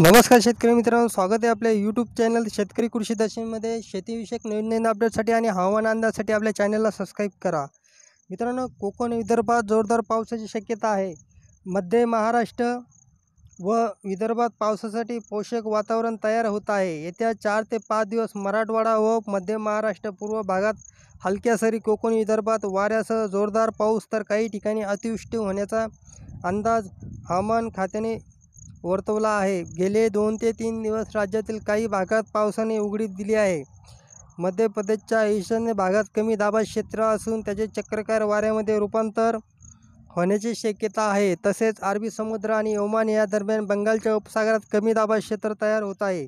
नमस्कार शेतकरी मित्रांनो स्वागत आहे आपल्या यूट्यूब चॅनल शेतकरी कृषी दर्शनमध्ये शेतीविषयक नवीन नवीन अपडेटसाठी आणि हवामान अंदाजसाठी आपल्या चॅनलला सबस्क्राईब करा मित्रांनो कोकण विदर्भात जोरदार पावसाची शक्यता आहे मध्य महाराष्ट्र व विदर्भात पावसासाठी पोषक वातावरण तयार होत आहे येत्या चार ते पाच दिवस मराठवाडा व मध्य महाराष्ट्र पूर्व भागात हलक्या सरी कोकण विदर्भात वाऱ्यासह जोरदार पाऊस तर काही ठिकाणी अतिवृष्टी होण्याचा अंदाज हवामान खात्याने वर्तवला आहे गेले दोन ते तीन दिवस राज्यातील काही भागात पावसाने उघडीप दिली आहे मध्य प्रदेशच्या ईशान्य भागात कमी दाबा क्षेत्र असून त्याचे चक्रकार वाऱ्यामध्ये रूपांतर होण्याची शक्यता आहे तसेच अरबी समुद्र आणि ओमान या दरम्यान बंगालच्या उपसागरात कमी दाबा क्षेत्र तयार होत आहे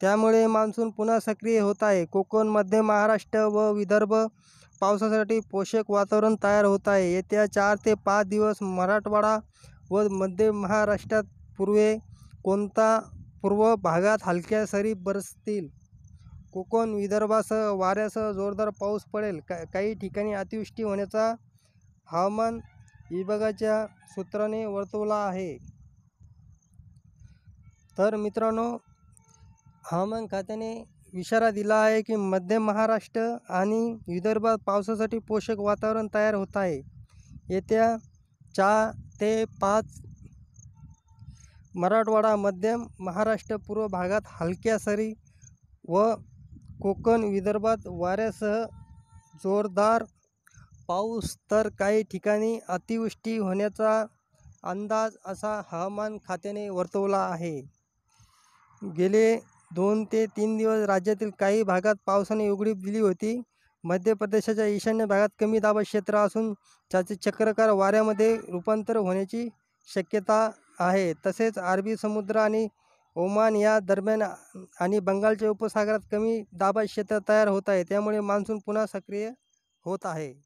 त्यामुळे मान्सून पुन्हा सक्रिय होत आहे कोकण मध्य महाराष्ट्र व विदर्भ पावसासाठी पोषक वातावरण तयार होत आहे येत्या चार ते पाच दिवस मराठवाडा व मध्य महाराष्ट्रात पूर्वे कोणता पूर्व भागात हलक्या सरी बरसतील कोकण विदर्भासह वाऱ्यासह जोरदार पाऊस पडेल का काही ठिकाणी अतिवृष्टी होण्याचा हवामान विभागाच्या सूत्राने वर्तवला आहे तर मित्रांनो हवामान खात्याने इशारा दिला आहे की मध्य महाराष्ट्र आणि विदर्भात पावसासाठी पोषक वातावरण तयार होत आहे येत्या चार ते पाच मराठवाडा मध्यम महाराष्ट्र पूर्व भागात हलक्या सरी व कोकण विदर्भात वाऱ्यासह जोरदार पाऊस तर काही ठिकाणी अतिवृष्टी होण्याचा अंदाज असा हवामान खात्याने वर्तवला आहे गेले दोन ते तीन दिवस राज्यातील काही भागात पावसाने उघडीप दिली होती मध्य प्रदेशाच्या ईशान्य भागात कमी दाब क्षेत्र असून त्याचे चक्रकार वाऱ्यामध्ये रूपांतर होण्याची शक्यता आहे तसेच अरबी समुद्र आणि ओमान या दरम्यान आणि बंगालच्या उपसागरात कमी दाबाचे क्षेत्र तयार होत आहे त्यामुळे मान्सून पुन्हा सक्रिय होत आहे